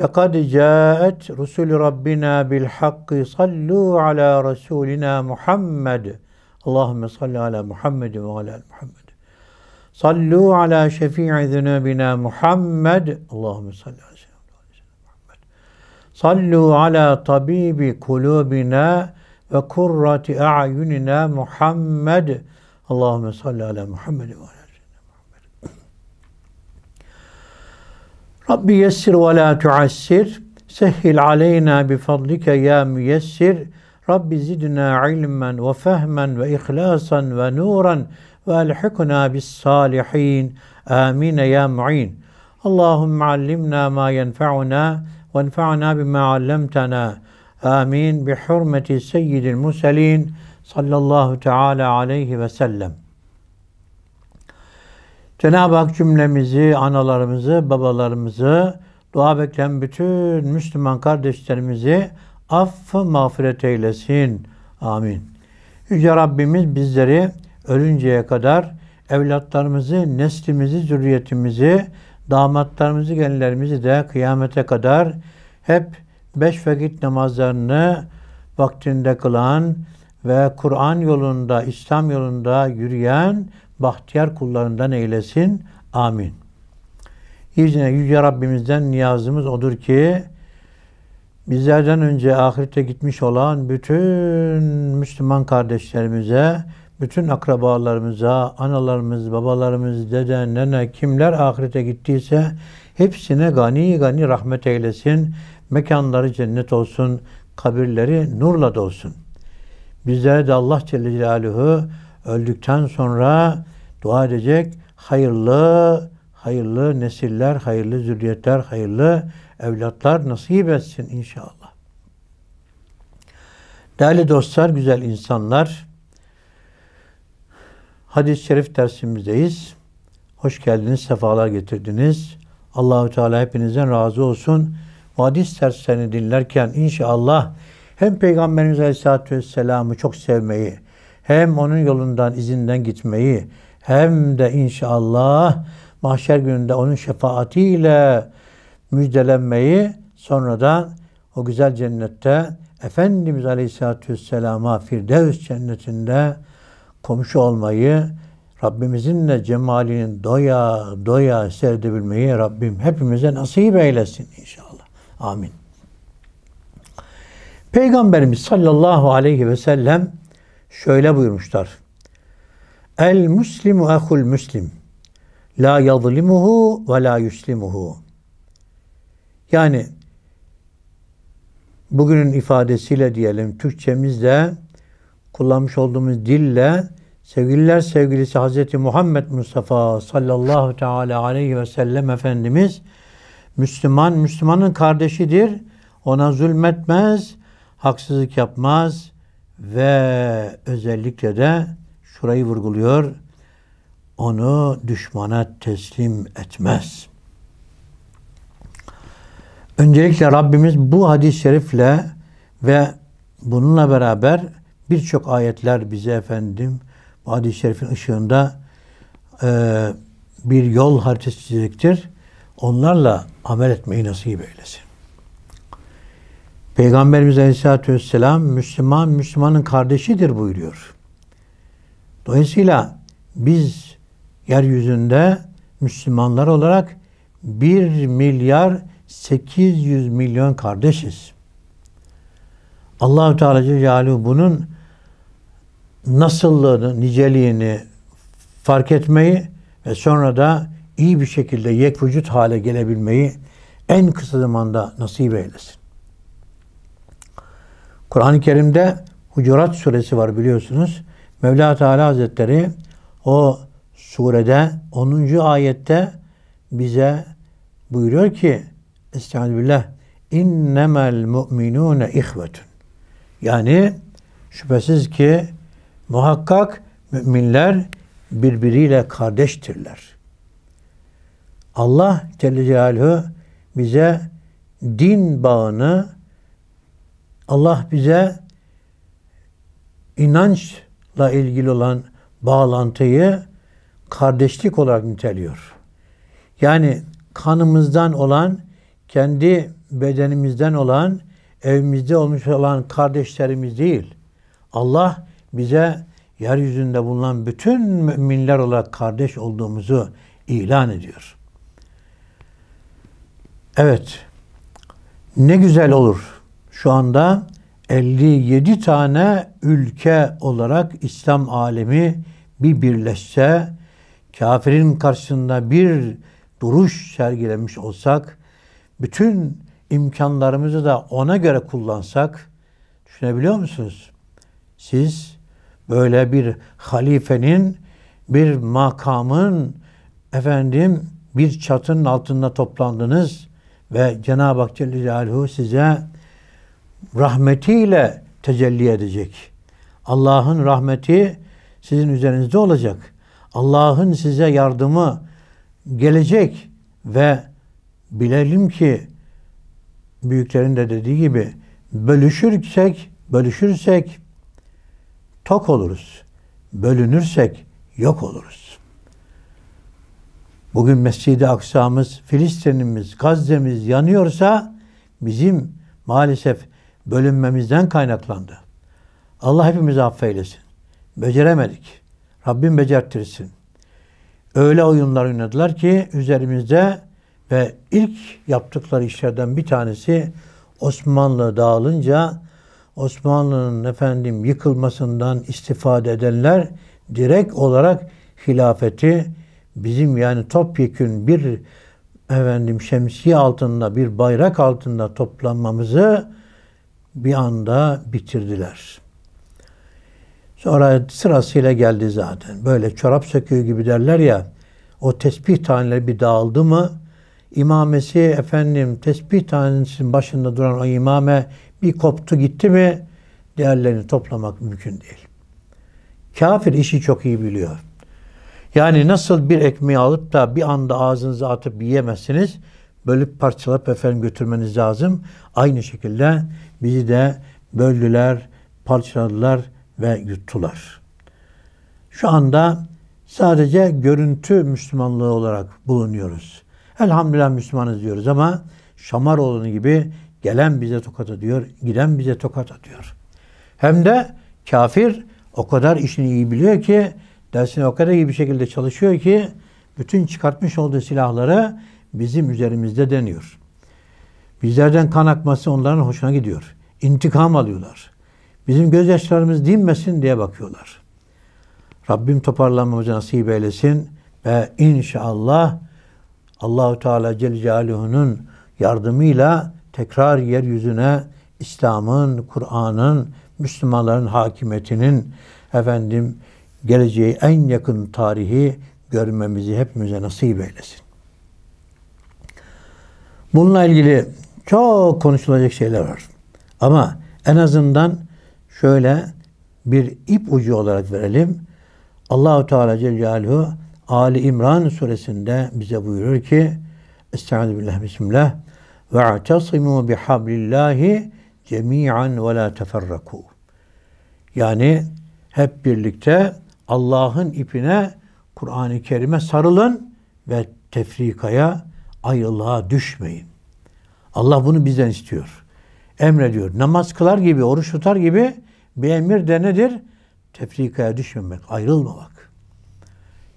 لَقَدْ جَاءَتْ رُسُولِ رَبِّنَا بِالْحَقِّ صَلُّوا عَلَى رَسُولِنَا مُحَمَّدٍ اللّٰهُمَّ صَلِّ عَلَى مُحَمَّدٍ وَعَلَى مُحَمَّدٍ صَلُّوا عَلَى شَفِيعِ ذُنُوبِنَا مُحَمَّدٍ اللّٰهُمَّ صَلِّ عَلَى مُحَمَّدٍ صَلُّوا عَلَى طَبِيبِ قُلُوبِنَا وَكُرَّةِ أَعْيُنِنَا مُحَمَّدٍ اللّٰهُمَّ صَلِّ عَلَى مُحَمَّدٍ وعلى ربي يسر ولا تعسر سهل علينا بفضلك يا ميسر ربي زدنا علما وفهما وإخلاصا ونورا وألحقنا بالصالحين آمين يا معين اللهم علمنا ما ينفعنا وانفعنا بما علمتنا آمين بحرمة سيد المرسلين صلى الله تعالى عليه وسلم Cenab-ı Hak cümlemizi, analarımızı, babalarımızı, dua bekleyen bütün Müslüman kardeşlerimizi aff mağfiret eylesin. Amin. Yüce Rabbimiz bizleri ölünceye kadar evlatlarımızı, neslimizi, zürriyetimizi, damatlarımızı, gelinlerimizi de kıyamete kadar hep beş vakit namazlarını vaktinde kılan ve Kur'an yolunda, İslam yolunda yürüyen bahtiyar kullarından eylesin. Amin. İzne Yüce Rabbimizden niyazımız odur ki bizlerden önce ahirete gitmiş olan bütün Müslüman kardeşlerimize, bütün akrabalarımıza, analarımız, babalarımız, dede, nene, kimler ahirete gittiyse hepsine gani gani rahmet eylesin. Mekanları cennet olsun, kabirleri nurla dolsun. Bizlere de Allah Celle Celaluhu öldükten sonra dua edecek. Hayırlı, hayırlı nesiller, hayırlı zürriyetler, hayırlı evlatlar nasip etsin inşallah. Değerli dostlar, güzel insanlar, hadis-i şerif dersimizdeyiz. Hoş geldiniz, sefalar getirdiniz. Allahu Teala hepinizden razı olsun. Bu hadis derslerini dinlerken inşallah hem Peygamberimiz Aleyhisselatü Vesselam'ı çok sevmeyi, hem onun yolundan, izinden gitmeyi, hem de inşallah mahşer gününde onun şefaatiyle müjdelenmeyi sonra da o güzel cennette Efendimiz Aleyhisselatü Vesselam'a Firdevs cennetinde komşu olmayı Rabbimizin de cemalini doya doya seyredebilmeyi Rabbim hepimize nasip eylesin inşallah. Amin. Peygamberimiz sallallahu aleyhi ve sellem şöyle buyurmuşlar. El muslimu ahul muslim. La yazlimuhu ve la yuslimuhu. Yani bugünün ifadesiyle diyelim Türkçemizde kullanmış olduğumuz dille sevgililer sevgilisi Hz. Muhammed Mustafa sallallahu teala aleyhi ve sellem Efendimiz Müslüman, Müslümanın kardeşidir. Ona zulmetmez, haksızlık yapmaz ve özellikle de şurayı vurguluyor. Onu düşmana teslim etmez. Öncelikle Rabbimiz bu hadis-i şerifle ve bununla beraber birçok ayetler bize efendim bu hadis-i şerifin ışığında e, bir yol haritası çizecektir. Onlarla amel etmeyi nasip eylesin. Peygamberimiz Aleyhisselatü Vesselam Müslüman, Müslümanın kardeşidir buyuruyor. Dolayısıyla biz yeryüzünde Müslümanlar olarak 1 milyar 800 milyon kardeşiz. Allahü Teala Celaluhu bunun nasıllığını, niceliğini fark etmeyi ve sonra da iyi bir şekilde yek vücut hale gelebilmeyi en kısa zamanda nasip eylesin. Kur'an-ı Kerim'de Hucurat suresi var biliyorsunuz. Mevla Teala Hazretleri o surede 10. ayette bize buyuruyor ki Estağfirullah innemel mu'minune ihvetun. Yani şüphesiz ki muhakkak müminler birbiriyle kardeştirler. Allah Celle Celaluhu bize din bağını Allah bize inanç la ilgili olan bağlantıyı kardeşlik olarak niteliyor. Yani kanımızdan olan, kendi bedenimizden olan, evimizde olmuş olan kardeşlerimiz değil. Allah bize yeryüzünde bulunan bütün müminler olarak kardeş olduğumuzu ilan ediyor. Evet. Ne güzel olur şu anda 57 tane ülke olarak İslam alemi bir birleşse, kafirin karşısında bir duruş sergilemiş olsak, bütün imkanlarımızı da ona göre kullansak, düşünebiliyor musunuz? Siz böyle bir halifenin, bir makamın, efendim bir çatının altında toplandınız ve Cenab-ı Hak Celle Celaluhu size rahmetiyle tecelli edecek. Allah'ın rahmeti sizin üzerinizde olacak. Allah'ın size yardımı gelecek ve bilelim ki büyüklerin de dediği gibi bölüşürsek, bölüşürsek tok oluruz. Bölünürsek yok oluruz. Bugün Mescid-i Aksa'mız, Filistin'imiz, Gazze'miz yanıyorsa bizim maalesef bölünmemizden kaynaklandı. Allah hepimizi affeylesin. Beceremedik. Rabbim becertirsin. Öyle oyunlar oynadılar ki üzerimizde ve ilk yaptıkları işlerden bir tanesi Osmanlı dağılınca Osmanlı'nın efendim yıkılmasından istifade edenler direkt olarak hilafeti bizim yani topyekün bir efendim şemsiye altında bir bayrak altında toplanmamızı bir anda bitirdiler. Sonra sırasıyla geldi zaten. Böyle çorap söküğü gibi derler ya, o tesbih taneleri bir dağıldı mı, imamesi efendim tesbih tanesinin başında duran o imame bir koptu gitti mi, değerlerini toplamak mümkün değil. Kafir işi çok iyi biliyor. Yani nasıl bir ekmeği alıp da bir anda ağzınıza atıp yiyemezsiniz, bölüp parçalayıp efendim götürmeniz lazım. Aynı şekilde bizi de böldüler, parçaladılar ve yuttular. Şu anda sadece görüntü Müslümanlığı olarak bulunuyoruz. Elhamdülillah Müslümanız diyoruz ama Şamaroğlu gibi gelen bize tokat atıyor, giden bize tokat atıyor. Hem de kafir o kadar işini iyi biliyor ki, dersini o kadar iyi bir şekilde çalışıyor ki, bütün çıkartmış olduğu silahları bizim üzerimizde deniyor. Bizlerden kan akması onların hoşuna gidiyor. İntikam alıyorlar. Bizim gözyaşlarımız dinmesin diye bakıyorlar. Rabbim toparlanmamızı nasip eylesin ve inşallah Allahu Teala Celle Celaluhu'nun yardımıyla tekrar yeryüzüne İslam'ın, Kur'an'ın, Müslümanların hakimiyetinin efendim geleceği en yakın tarihi görmemizi hepimize nasip eylesin. Bununla ilgili çok konuşulacak şeyler var. Ama en azından şöyle bir ip ucu olarak verelim. Allahu Teala Celle Celaluhu Ali İmran suresinde bize buyurur ki Estaizu billah bismillah ve atasimu bihablillahi cemi'an ve la teferraku. Yani hep birlikte Allah'ın ipine Kur'an-ı Kerim'e sarılın ve tefrikaya ayrılığa düşmeyin. Allah bunu bizden istiyor. Emrediyor. Namaz kılar gibi, oruç tutar gibi bir emir de nedir? Tefrikaya düşmemek, ayrılmamak.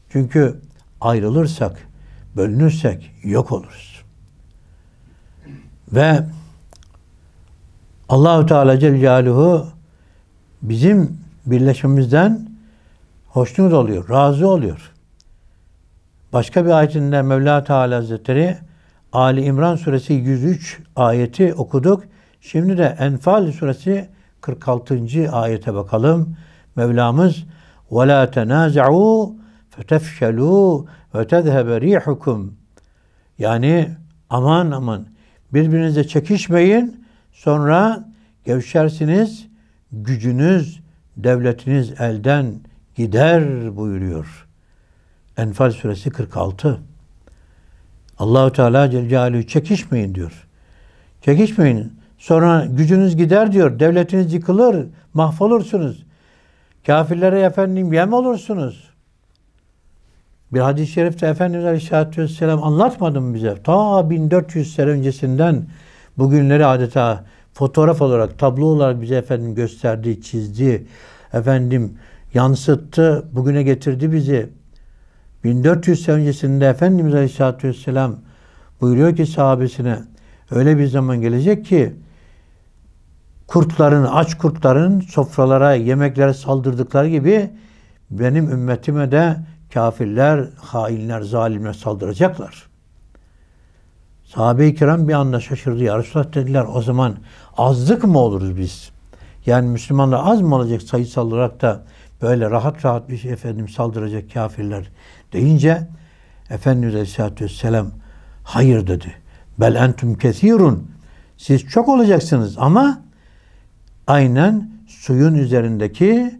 Çünkü ayrılırsak, bölünürsek yok oluruz. Ve Allahü Teala Celle Celaluhu bizim birleşmemizden hoşnut oluyor, razı oluyor. Başka bir ayetinde Mevla Teala Hazretleri Ali İmran suresi 103 ayeti okuduk. Şimdi de Enfal suresi 46. ayete bakalım. Mevlamız وَلَا تَنَازَعُوا فَتَفْشَلُوا وَتَذْهَبَ رِيحُكُمْ Yani aman aman birbirinize çekişmeyin sonra gevşersiniz gücünüz devletiniz elden gider buyuruyor. Enfal suresi 46. Allahu Teala Celle Celaluhu çekişmeyin diyor. Çekişmeyin. Sonra gücünüz gider diyor. Devletiniz yıkılır, mahvolursunuz. Kafirlere efendim yem olursunuz. Bir hadis-i şerifte Efendimiz Aleyhisselatü Vesselam anlatmadı mı bize? Ta 1400 sene öncesinden bugünleri adeta fotoğraf olarak, tablo olarak bize efendim gösterdi, çizdi, efendim yansıttı, bugüne getirdi bizi. 1400 sene öncesinde Efendimiz Aleyhisselatü Vesselam buyuruyor ki sahabesine öyle bir zaman gelecek ki kurtların, aç kurtların sofralara, yemeklere saldırdıkları gibi benim ümmetime de kafirler, hainler, zalimler saldıracaklar. Sahabe-i kiram bir anda şaşırdı. Ya Resulallah dediler o zaman azlık mı oluruz biz? Yani Müslümanlar az mı olacak sayısal olarak da böyle rahat rahat bir şey efendim saldıracak kafirler, deyince Efendimiz Aleyhisselatü Vesselam hayır dedi. Bel entüm kesirun. Siz çok olacaksınız ama aynen suyun üzerindeki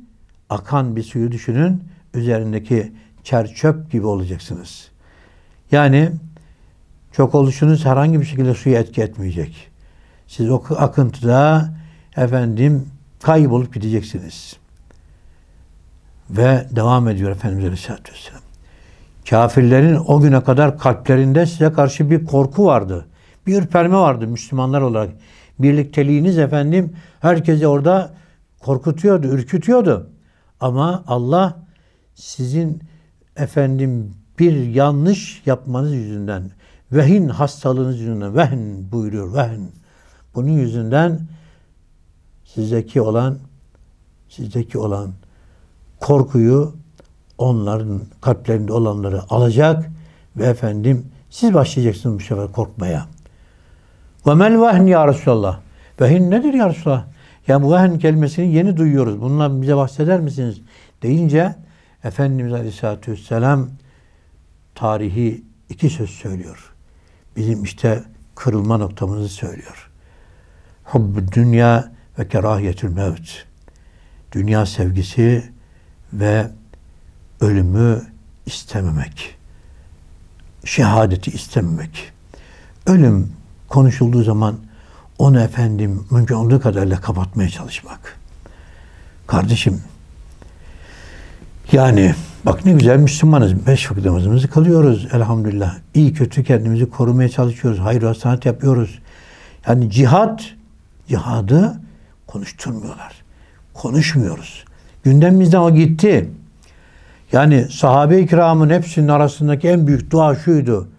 akan bir suyu düşünün. Üzerindeki çerçöp gibi olacaksınız. Yani çok oluşunuz herhangi bir şekilde suyu etki etmeyecek. Siz o akıntıda efendim kaybolup gideceksiniz. Ve devam ediyor Efendimiz Aleyhisselatü Vesselam. Kafirlerin o güne kadar kalplerinde size karşı bir korku vardı. Bir ürperme vardı Müslümanlar olarak. Birlikteliğiniz efendim herkesi orada korkutuyordu, ürkütüyordu. Ama Allah sizin efendim bir yanlış yapmanız yüzünden, vehin hastalığınız yüzünden, vehin buyuruyor, vehin Bunun yüzünden sizdeki olan sizdeki olan korkuyu onların kalplerinde olanları alacak ve efendim siz başlayacaksınız bu sefer korkmaya. Ve mel vehn ya Resulallah. Vehn nedir ya Resulallah? Yani bu vehn kelimesini yeni duyuyoruz. Bundan bize bahseder misiniz? Deyince Efendimiz Aleyhisselatü Vesselam tarihi iki söz söylüyor. Bizim işte kırılma noktamızı söylüyor. Hubb dünya ve kerahiyetül mevt. Dünya sevgisi ve ölümü istememek. Şehadeti istememek. Ölüm konuşulduğu zaman onu efendim mümkün olduğu kadarıyla kapatmaya çalışmak. Kardeşim yani bak ne güzel Müslümanız. Beş vakit namazımızı kılıyoruz elhamdülillah. İyi kötü kendimizi korumaya çalışıyoruz. Hayır hasanat yapıyoruz. Yani cihat, cihadı konuşturmuyorlar. Konuşmuyoruz. Gündemimizden o gitti. Yani sahabe-i kiramın hepsinin arasındaki en büyük dua şuydu.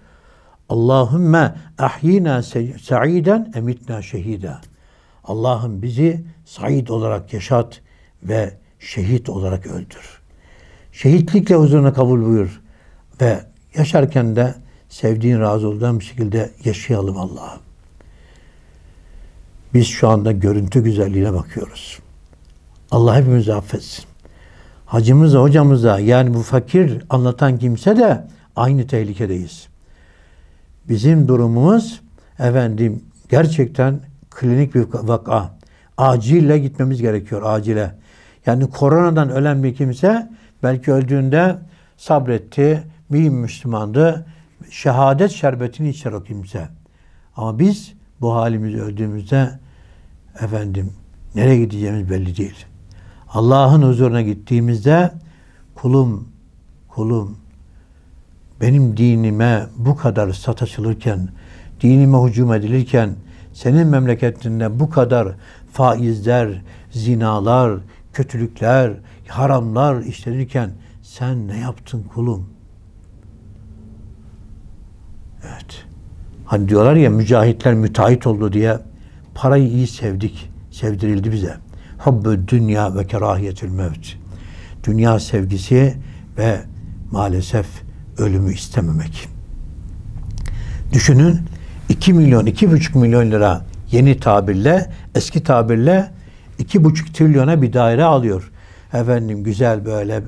Allahümme ahyina sa'iden emitna şehida. Allah'ım bizi said olarak yaşat ve şehit olarak öldür. Şehitlikle huzuruna kabul buyur ve yaşarken de sevdiğin razı olduğun bir şekilde yaşayalım Allah'ım. Biz şu anda görüntü güzelliğine bakıyoruz. Allah hepimizi affetsin hacımız da yani bu fakir anlatan kimse de aynı tehlikedeyiz. Bizim durumumuz efendim gerçekten klinik bir vaka. Acile gitmemiz gerekiyor acile. Yani koronadan ölen bir kimse belki öldüğünde sabretti, bir Müslümandı, şehadet şerbetini içer o kimse. Ama biz bu halimizi öldüğümüzde efendim nereye gideceğimiz belli değil. Allah'ın huzuruna gittiğimizde kulum, kulum benim dinime bu kadar sataşılırken, dinime hücum edilirken, senin memleketinde bu kadar faizler, zinalar, kötülükler, haramlar işlenirken sen ne yaptın kulum? Evet. Hani diyorlar ya mücahitler müteahhit oldu diye parayı iyi sevdik, sevdirildi bize hubbü dünya ve kerahiyetül mevt. Dünya sevgisi ve maalesef ölümü istememek. Düşünün 2 milyon, 2,5 milyon lira yeni tabirle, eski tabirle 2,5 trilyona bir daire alıyor. Efendim güzel böyle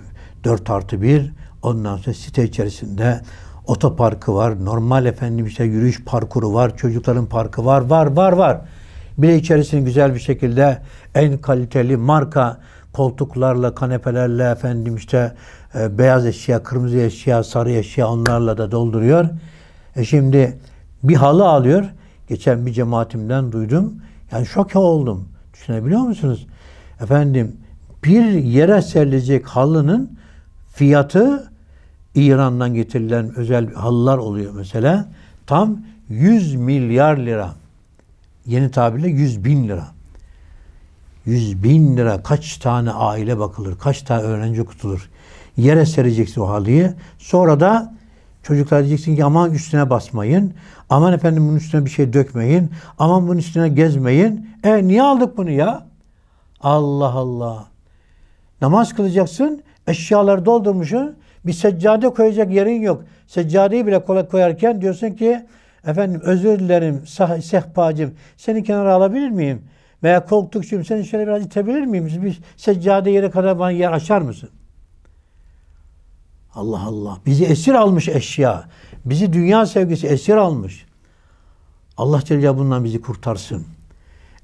4 artı 1, ondan sonra site içerisinde otoparkı var, normal efendim işte yürüyüş parkuru var, çocukların parkı var, var, var, var bile içerisini güzel bir şekilde en kaliteli marka koltuklarla, kanepelerle efendim işte e, beyaz eşya, kırmızı eşya, sarı eşya onlarla da dolduruyor. E şimdi bir halı alıyor. Geçen bir cemaatimden duydum. Yani şok oldum. Düşünebiliyor musunuz? Efendim bir yere serilecek halının fiyatı İran'dan getirilen özel halılar oluyor mesela. Tam 100 milyar lira yeni tabirle 100 bin lira. 100 bin lira kaç tane aile bakılır, kaç tane öğrenci kutulur. Yere sereceksin o halıyı. Sonra da çocuklar diyeceksin ki aman üstüne basmayın. Aman efendim bunun üstüne bir şey dökmeyin. Aman bunun üstüne gezmeyin. E niye aldık bunu ya? Allah Allah. Namaz kılacaksın. Eşyaları doldurmuşsun. Bir seccade koyacak yerin yok. Seccadeyi bile koyarken diyorsun ki Efendim özür dilerim sah sehpacım seni kenara alabilir miyim? Veya koltukçum seni şöyle biraz itebilir miyim? Bir seccade yere kadar bana yer açar mısın? Allah Allah. Bizi esir almış eşya. Bizi dünya sevgisi esir almış. Allah Teala bundan bizi kurtarsın.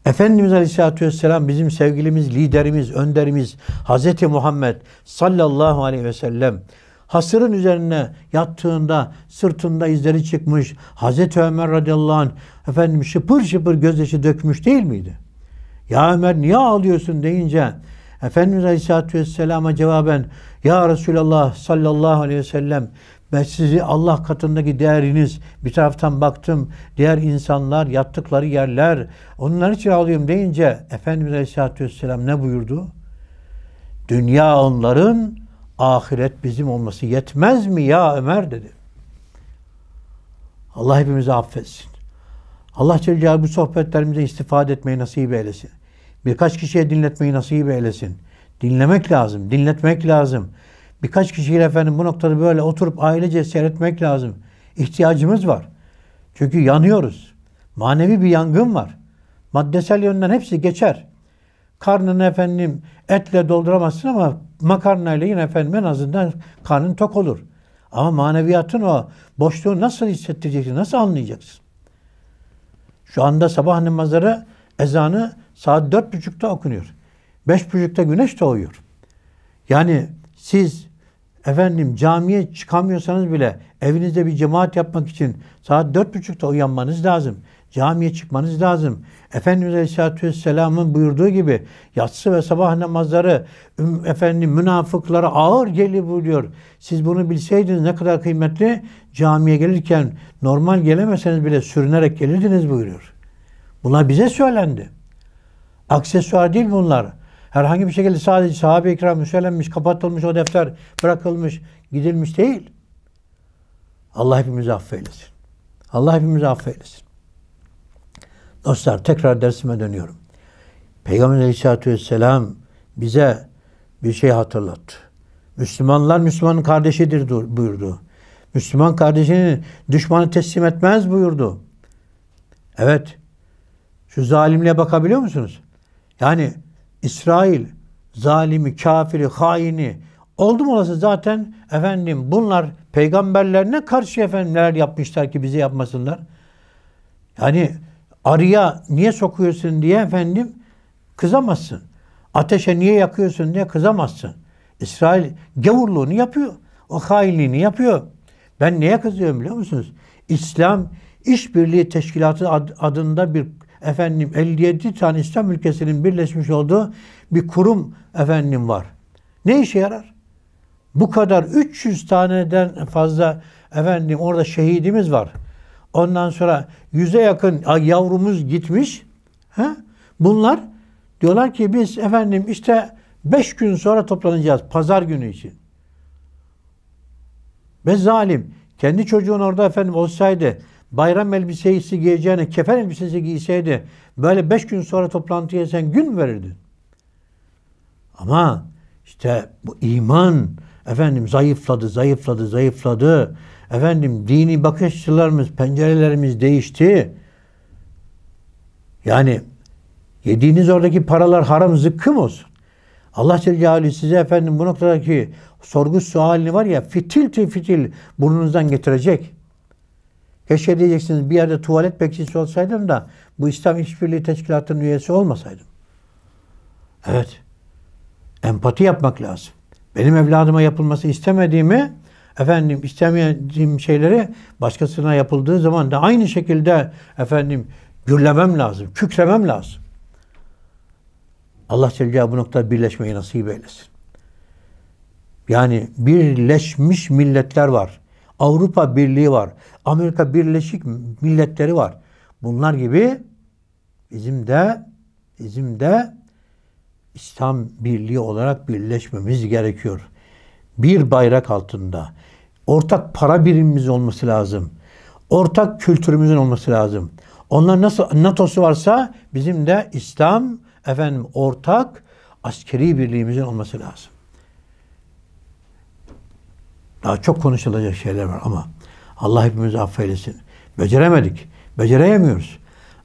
Efendimiz Aleyhisselatü Vesselam bizim sevgilimiz, liderimiz, önderimiz Hazreti Muhammed sallallahu aleyhi ve sellem Hasırın üzerine yattığında sırtında izleri çıkmış. Hazreti Ömer radıyallahu anh efendim şıpır şıpır gözyaşı dökmüş değil miydi? Ya Ömer niye ağlıyorsun deyince Efendimiz Aleyhisselatü Vesselam'a cevaben Ya Resulallah sallallahu aleyhi ve sellem ben sizi Allah katındaki değeriniz bir taraftan baktım diğer insanlar yattıkları yerler onlar için ağlıyorum deyince Efendimiz Aleyhisselatü Vesselam ne buyurdu? Dünya onların ahiret bizim olması yetmez mi ya Ömer dedi. Allah hepimizi affetsin. Allah Celle Celaluhu bu sohbetlerimize istifade etmeyi nasip eylesin. Birkaç kişiye dinletmeyi nasip eylesin. Dinlemek lazım, dinletmek lazım. Birkaç kişiyle efendim bu noktada böyle oturup ailece seyretmek lazım. İhtiyacımız var. Çünkü yanıyoruz. Manevi bir yangın var. Maddesel yönden hepsi geçer. Karnını efendim etle dolduramazsın ama makarnayla yine efendim en azından karnın tok olur. Ama maneviyatın o boşluğu nasıl hissettireceksin, nasıl anlayacaksın? Şu anda sabah namazları ezanı saat dört buçukta okunuyor. Beş buçukta güneş doğuyor. Yani siz efendim camiye çıkamıyorsanız bile evinizde bir cemaat yapmak için saat dört buçukta uyanmanız lazım. Camiye çıkmanız lazım. Efendimiz Aleyhisselatü Vesselam'ın buyurduğu gibi yatsı ve sabah namazları efendim münafıklara ağır gelir buyuruyor. Siz bunu bilseydiniz ne kadar kıymetli camiye gelirken normal gelemeseniz bile sürünerek gelirdiniz buyuruyor. Bunlar bize söylendi. Aksesuar değil bunlar. Herhangi bir şekilde sadece sahabe-i kiram söylenmiş, kapatılmış o defter, bırakılmış, gidilmiş değil. Allah hepimizi affeylesin. Allah hepimizi affeylesin. Dostlar tekrar dersime dönüyorum. Peygamber Aleyhisselatü Vesselam bize bir şey hatırlattı. Müslümanlar Müslümanın kardeşidir buyurdu. Müslüman kardeşini düşmanı teslim etmez buyurdu. Evet. Şu zalimliğe bakabiliyor musunuz? Yani İsrail zalimi, kafiri, haini mu olası zaten efendim bunlar peygamberlerine karşı efendim neler yapmışlar ki bize yapmasınlar. Yani Arıya niye sokuyorsun diye efendim kızamazsın. Ateşe niye yakıyorsun diye kızamazsın. İsrail gavurluğunu yapıyor. O hainliğini yapıyor. Ben neye kızıyorum biliyor musunuz? İslam İşbirliği Teşkilatı adında bir efendim 57 tane İslam ülkesinin birleşmiş olduğu bir kurum efendim var. Ne işe yarar? Bu kadar 300 taneden fazla efendim orada şehidimiz var. Ondan sonra yüze yakın yavrumuz gitmiş. He? Bunlar diyorlar ki biz efendim işte beş gün sonra toplanacağız pazar günü için. Ve zalim. Kendi çocuğun orada efendim olsaydı bayram elbisesi giyeceğine kefen elbisesi giyseydi böyle beş gün sonra toplantıya sen gün verirdin. Ama işte bu iman efendim zayıfladı, zayıfladı, zayıfladı. Efendim dini bakış açılarımız, pencerelerimiz değişti. Yani yediğiniz oradaki paralar haram zıkkım olsun. Allah Teala size efendim bu noktadaki sorgu sualini var ya fitil fitil burnunuzdan getirecek. Keşke diyeceksiniz bir yerde tuvalet bekçisi olsaydım da bu İslam İşbirliği Teşkilatı'nın üyesi olmasaydım. Evet. Empati yapmak lazım. Benim evladıma yapılması istemediğimi efendim istemediğim şeyleri başkasına yapıldığı zaman da aynı şekilde efendim gürlemem lazım, kükremem lazım. Allah Teala bu noktada birleşmeyi nasip eylesin. Yani birleşmiş milletler var. Avrupa Birliği var. Amerika Birleşik Milletleri var. Bunlar gibi bizim de bizim de İslam Birliği olarak birleşmemiz gerekiyor. Bir bayrak altında, Ortak para birimimiz olması lazım. Ortak kültürümüzün olması lazım. Onlar nasıl NATO'su varsa bizim de İslam efendim ortak askeri birliğimizin olması lazım. Daha çok konuşulacak şeyler var ama Allah hepimizi affeylesin. Beceremedik. Becereyemiyoruz.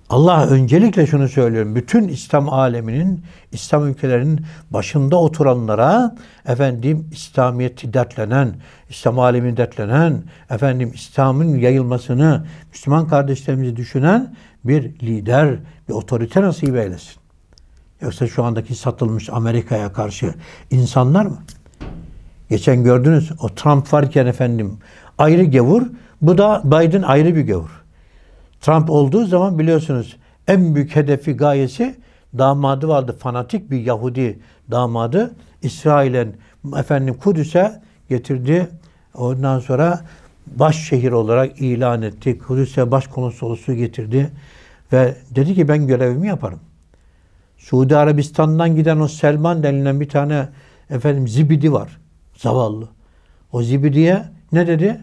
Allah öncelikle şunu söylüyorum. Bütün İslam aleminin, İslam ülkelerinin başında oturanlara efendim İslamiyeti dertlenen, İslam alemini dertlenen, efendim İslam'ın yayılmasını, Müslüman kardeşlerimizi düşünen bir lider, bir otorite nasip eylesin. Yoksa şu andaki satılmış Amerika'ya karşı insanlar mı? Geçen gördünüz o Trump varken efendim ayrı gevur, bu da Biden ayrı bir gevur. Trump olduğu zaman biliyorsunuz en büyük hedefi gayesi damadı vardı. Fanatik bir Yahudi damadı İsrail'in efendim Kudüs'e getirdi. Ondan sonra baş şehir olarak ilan etti. Kudüs'e baş konsolosu getirdi ve dedi ki ben görevimi yaparım. Suudi Arabistan'dan giden o Selman denilen bir tane efendim zibidi var. Zavallı. O zibidiye ne dedi?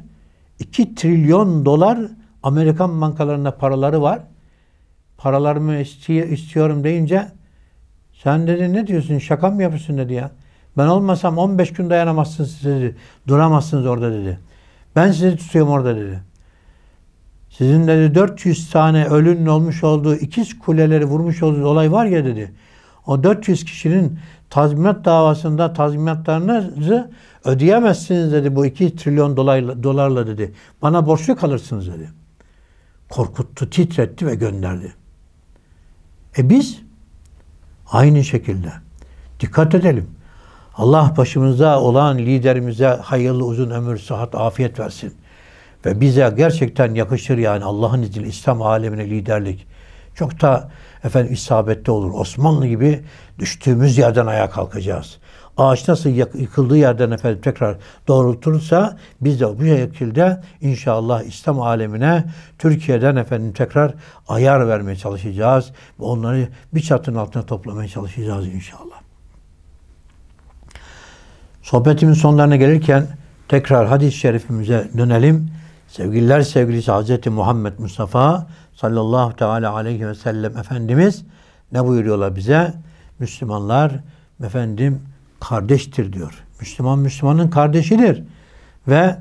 2 trilyon dolar Amerikan bankalarında paraları var. Paralarımı istiyorum deyince sen dedi ne diyorsun şaka mı yapıyorsun dedi ya. Ben olmasam 15 gün dayanamazsınız dedi. Duramazsınız orada dedi. Ben sizi tutuyorum orada dedi. Sizin dedi 400 tane ölünün olmuş olduğu ikiz kuleleri vurmuş olduğu olay var ya dedi. O 400 kişinin tazminat davasında tazminatlarınızı ödeyemezsiniz dedi bu 2 trilyon dolarla, dolarla dedi. Bana borçlu kalırsınız dedi korkuttu, titretti ve gönderdi. E biz aynı şekilde dikkat edelim. Allah başımızda olan liderimize hayırlı uzun ömür, sıhhat, afiyet versin. Ve bize gerçekten yakışır yani Allah'ın izniyle İslam alemine liderlik. Çok da efendim isabette olur. Osmanlı gibi düştüğümüz yerden ayağa kalkacağız ağaç nasıl yıkıldığı yerden efendim tekrar doğrultursa biz de bu şekilde inşallah İslam alemine Türkiye'den efendim tekrar ayar vermeye çalışacağız. onları bir çatının altına toplamaya çalışacağız inşallah. Sohbetimin sonlarına gelirken tekrar hadis-i şerifimize dönelim. Sevgililer sevgilisi Hz. Muhammed Mustafa sallallahu teala aleyhi ve sellem Efendimiz ne buyuruyorlar bize? Müslümanlar efendim kardeştir diyor. Müslüman Müslümanın kardeşidir. Ve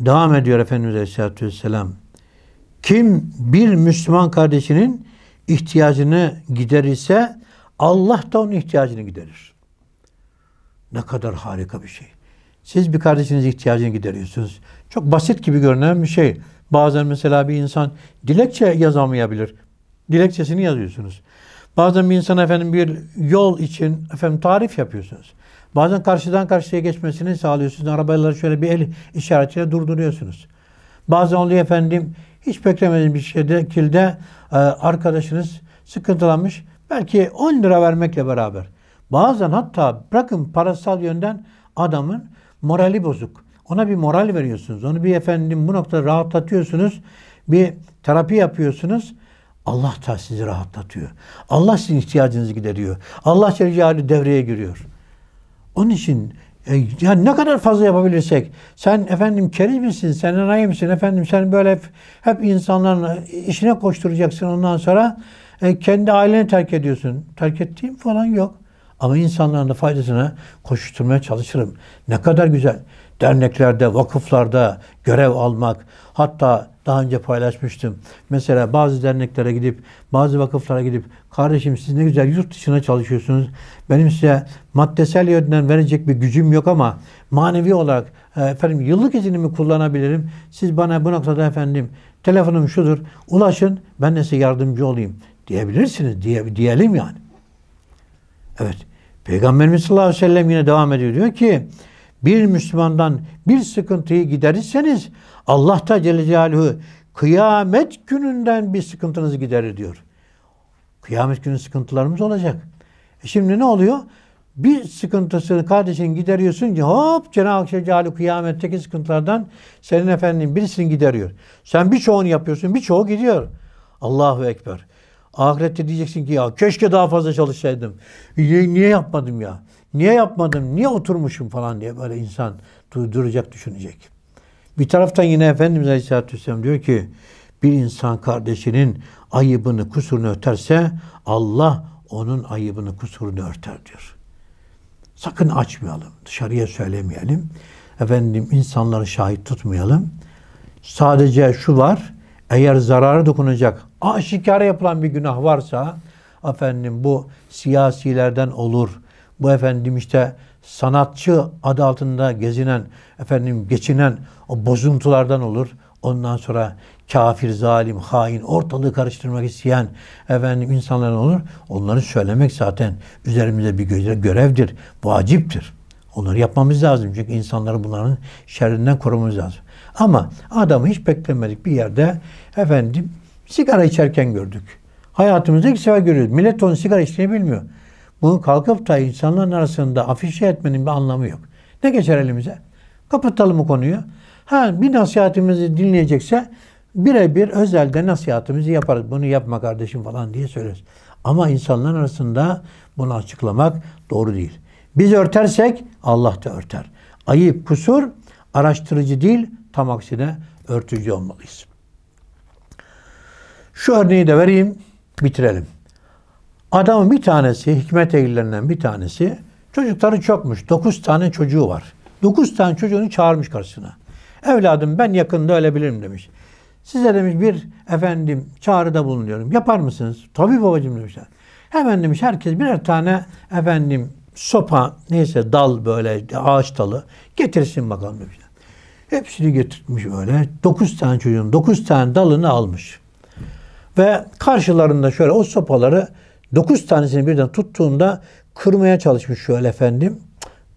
devam ediyor Efendimiz Aleyhisselatü Vesselam. Kim bir Müslüman kardeşinin ihtiyacını giderirse Allah da onun ihtiyacını giderir. Ne kadar harika bir şey. Siz bir kardeşiniz ihtiyacını gideriyorsunuz. Çok basit gibi görünen bir şey. Bazen mesela bir insan dilekçe yazamayabilir. Dilekçesini yazıyorsunuz. Bazen bir insan efendim bir yol için efendim tarif yapıyorsunuz. Bazen karşıdan karşıya geçmesini sağlıyorsunuz. Arabaları şöyle bir el işaretiyle durduruyorsunuz. Bazen oluyor efendim hiç beklemediğiniz bir şekilde e, arkadaşınız sıkıntılanmış. Belki 10 lira vermekle beraber. Bazen hatta bırakın parasal yönden adamın morali bozuk. Ona bir moral veriyorsunuz. Onu bir efendim bu noktada rahatlatıyorsunuz. Bir terapi yapıyorsunuz. Allah da sizi rahatlatıyor. Allah sizin ihtiyacınızı gideriyor. Allah Celle devreye giriyor. Onun için e, yani ne kadar fazla yapabilirsek sen efendim keriz misin, sen enayi misin efendim sen böyle hep, hep insanların işine koşturacaksın ondan sonra e, kendi aileni terk ediyorsun. Terk ettiğim falan yok. Ama insanların da faydasına koşuşturmaya çalışırım. Ne kadar güzel. Derneklerde, vakıflarda görev almak, hatta daha önce paylaşmıştım. Mesela bazı derneklere gidip, bazı vakıflara gidip, kardeşim siz ne güzel yurt dışına çalışıyorsunuz. Benim size maddesel yönden verecek bir gücüm yok ama manevi olarak e, efendim yıllık izinimi kullanabilirim. Siz bana bu noktada efendim telefonum şudur, ulaşın ben de size yardımcı olayım diyebilirsiniz diye, diyelim yani. Evet. Peygamberimiz sallallahu aleyhi ve sellem yine devam ediyor. Diyor ki bir Müslümandan bir sıkıntıyı giderirseniz Allah da Celle Celaluhu kıyamet gününden bir sıkıntınızı giderir diyor. Kıyamet günü sıkıntılarımız olacak. E şimdi ne oluyor? Bir sıkıntısını kardeşin gideriyorsun ki hop Cenab-ı Hak Celaluhu kıyametteki sıkıntılardan senin efendinin birisini gideriyor. Sen birçoğunu yapıyorsun, birçoğu gidiyor. Allahu Ekber. Ahirette diyeceksin ki ya keşke daha fazla çalışsaydım. Niye, niye yapmadım ya? Niye yapmadım? Niye oturmuşum falan diye böyle insan duracak, düşünecek. Bir taraftan yine Efendimiz Aleyhisselatü Vesselam diyor ki bir insan kardeşinin ayıbını, kusurunu örterse Allah onun ayıbını, kusurunu örter diyor. Sakın açmayalım, dışarıya söylemeyelim. Efendim insanları şahit tutmayalım. Sadece şu var, eğer zarara dokunacak, aşikar yapılan bir günah varsa, efendim bu siyasilerden olur, bu efendim işte sanatçı adı altında gezinen, efendim geçinen o bozuntulardan olur. Ondan sonra kafir, zalim, hain, ortalığı karıştırmak isteyen efendim insanlar olur. Onları söylemek zaten üzerimize bir görevdir, vaciptir. Onları yapmamız lazım. Çünkü insanları bunların şerrinden korumamız lazım. Ama adamı hiç beklemedik bir yerde efendim sigara içerken gördük. Hayatımızda ilk sefer görüyoruz. Millet onu sigara içtiğini bilmiyor. Bunu kalkıp da insanların arasında afişe etmenin bir anlamı yok. Ne geçer elimize? Kapatalım bu konuyu. Ha bir nasihatimizi dinleyecekse birebir özelde nasihatimizi yaparız. Bunu yapma kardeşim falan diye söyleriz. Ama insanların arasında bunu açıklamak doğru değil. Biz örtersek Allah da örter. Ayıp, kusur araştırıcı değil, tam aksine örtücü olmalıyız. Şu örneği de vereyim, bitirelim. Adamın bir tanesi, hikmet ehillerinden bir tanesi, çocukları çokmuş. Dokuz tane çocuğu var. Dokuz tane çocuğunu çağırmış karşısına. Evladım ben yakında ölebilirim demiş. Size demiş bir efendim çağrıda bulunuyorum. Yapar mısınız? Tabii babacığım demişler. Hemen demiş herkes birer tane efendim sopa neyse dal böyle ağaç dalı getirsin bakalım demişler. Hepsini getirmiş böyle. Dokuz tane çocuğun dokuz tane dalını almış. Ve karşılarında şöyle o sopaları 9 tanesini birden tuttuğunda kırmaya çalışmış şöyle efendim.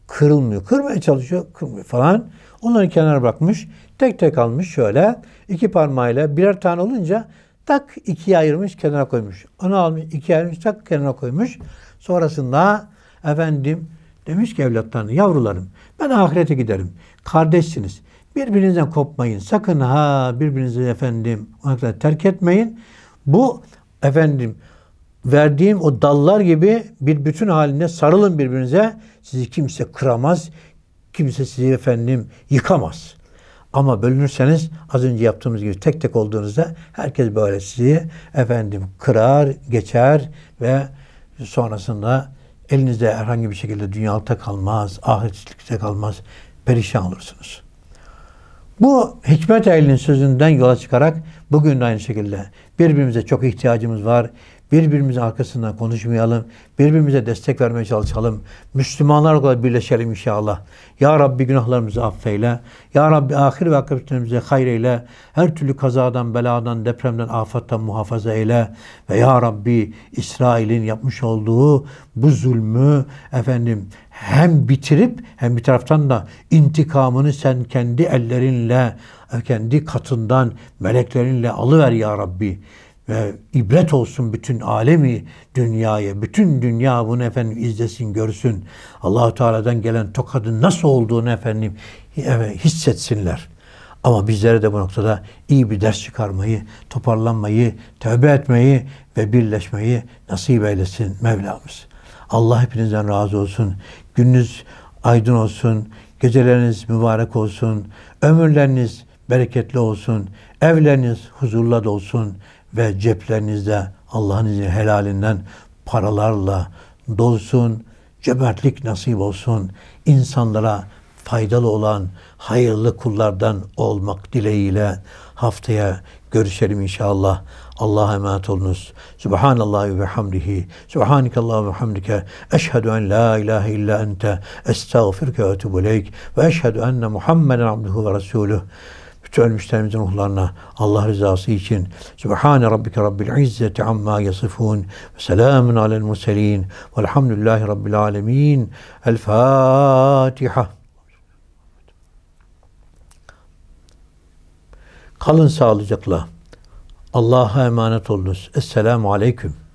Kırılmıyor. Kırmaya çalışıyor, kırmıyor falan. Onları kenara bırakmış. Tek tek almış şöyle. iki parmağıyla birer tane olunca tak ikiye ayırmış kenara koymuş. Onu almış ikiye ayırmış tak kenara koymuş. Sonrasında efendim demiş ki evlatlarına yavrularım ben ahirete giderim. Kardeşsiniz. Birbirinizden kopmayın. Sakın ha birbirinizi efendim terk etmeyin. Bu efendim verdiğim o dallar gibi bir bütün haline sarılın birbirinize. Sizi kimse kıramaz, kimse sizi efendim yıkamaz. Ama bölünürseniz az önce yaptığımız gibi tek tek olduğunuzda herkes böyle sizi efendim kırar, geçer ve sonrasında elinizde herhangi bir şekilde dünyalıkta kalmaz, ahiretlikte kalmaz, perişan olursunuz. Bu Hikmet Eylül'ün sözünden yola çıkarak bugün de aynı şekilde birbirimize çok ihtiyacımız var. Birbirimize arkasından konuşmayalım. Birbirimize destek vermeye çalışalım. Müslümanlar olarak birleşelim inşallah. Ya Rabbi günahlarımızı affeyle. Ya Rabbi ahir ve akıbetlerimizi hayreyle. Her türlü kazadan, beladan, depremden, afattan muhafaza eyle. Ve Ya Rabbi İsrail'in yapmış olduğu bu zulmü efendim hem bitirip hem bir taraftan da intikamını sen kendi ellerinle, kendi katından, meleklerinle alıver Ya Rabbi ve ibret olsun bütün alemi dünyaya. Bütün dünya bunu efendim izlesin, görsün. Allahu Teala'dan gelen tokadın nasıl olduğunu efendim e, hissetsinler. Ama bizlere de bu noktada iyi bir ders çıkarmayı, toparlanmayı, tövbe etmeyi ve birleşmeyi nasip eylesin Mevlamız. Allah hepinizden razı olsun. Gününüz aydın olsun. Geceleriniz mübarek olsun. Ömürleriniz bereketli olsun. Evleriniz huzurla dolsun ve ceplerinizde Allah'ın izni helalinden paralarla dolsun, cömertlik nasip olsun, insanlara faydalı olan hayırlı kullardan olmak dileğiyle haftaya görüşelim inşallah. Allah'a emanet olunuz. Subhanallah ve hamdihi. Subhanakallah ve hamdike. Eşhedü en la ilahe illa ente. Estağfirke ve etubu ve eşhedü enne Muhammeden abduhu ve resuluhu bütün ölmüşlerimizin ruhlarına Allah rızası için Subhan rabbike rabbil izzeti amma yasifun ve selamun alel murselin velhamdülillahi rabbil alemin. El Fatiha. Kalın sağlıcakla. Allah'a emanet olunuz. Esselamu aleyküm.